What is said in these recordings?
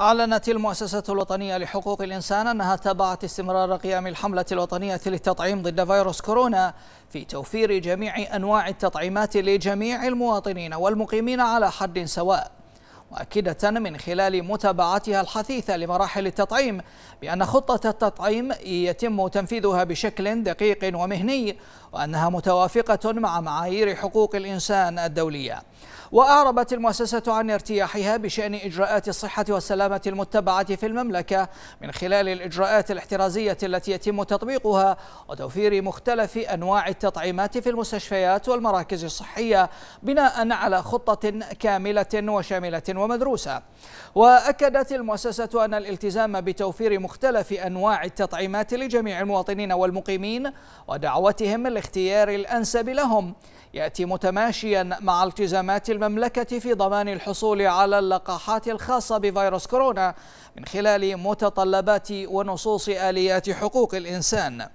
أعلنت المؤسسة الوطنية لحقوق الإنسان أنها تابعت استمرار قيام الحملة الوطنية للتطعيم ضد فيروس كورونا في توفير جميع أنواع التطعيمات لجميع المواطنين والمقيمين على حد سواء مؤكدة من خلال متابعتها الحثيثة لمراحل التطعيم بأن خطة التطعيم يتم تنفيذها بشكل دقيق ومهني وأنها متوافقة مع معايير حقوق الإنسان الدولية وأعربت المؤسسة عن ارتياحها بشأن إجراءات الصحة والسلامة المتبعة في المملكة من خلال الإجراءات الاحترازية التي يتم تطبيقها وتوفير مختلف أنواع التطعيمات في المستشفيات والمراكز الصحية بناء على خطة كاملة وشاملة ومدروسة وأكدت المؤسسة أن الالتزام بتوفير مختلف أنواع التطعيمات لجميع المواطنين والمقيمين ودعوتهم لاختيار الأنسب لهم يأتي متماشيا مع التزامات المملكة في ضمان الحصول على اللقاحات الخاصة بفيروس كورونا من خلال متطلبات ونصوص آليات حقوق الإنسان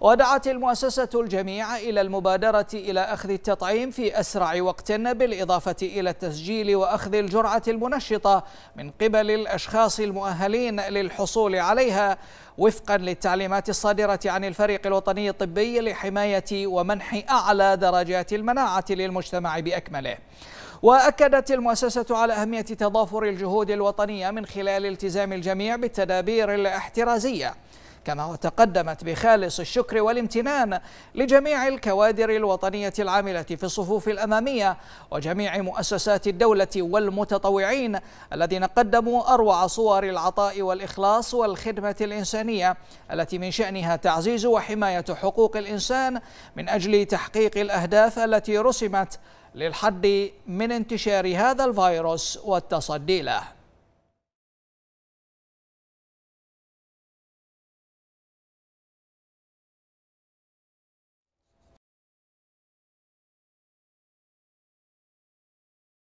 ودعت المؤسسة الجميع إلى المبادرة إلى أخذ التطعيم في أسرع وقت بالإضافة إلى التسجيل وأخذ الجرعة المنشطة من قبل الأشخاص المؤهلين للحصول عليها وفقا للتعليمات الصادرة عن الفريق الوطني الطبي لحماية ومنح أعلى درجات المناعة للمجتمع بأكمله وأكدت المؤسسة على أهمية تضافر الجهود الوطنية من خلال التزام الجميع بالتدابير الاحترازية كما وتقدمت بخالص الشكر والامتنان لجميع الكوادر الوطنية العاملة في الصفوف الأمامية وجميع مؤسسات الدولة والمتطوعين الذين قدموا أروع صور العطاء والإخلاص والخدمة الإنسانية التي من شأنها تعزيز وحماية حقوق الإنسان من أجل تحقيق الأهداف التي رسمت للحد من انتشار هذا الفيروس والتصدي له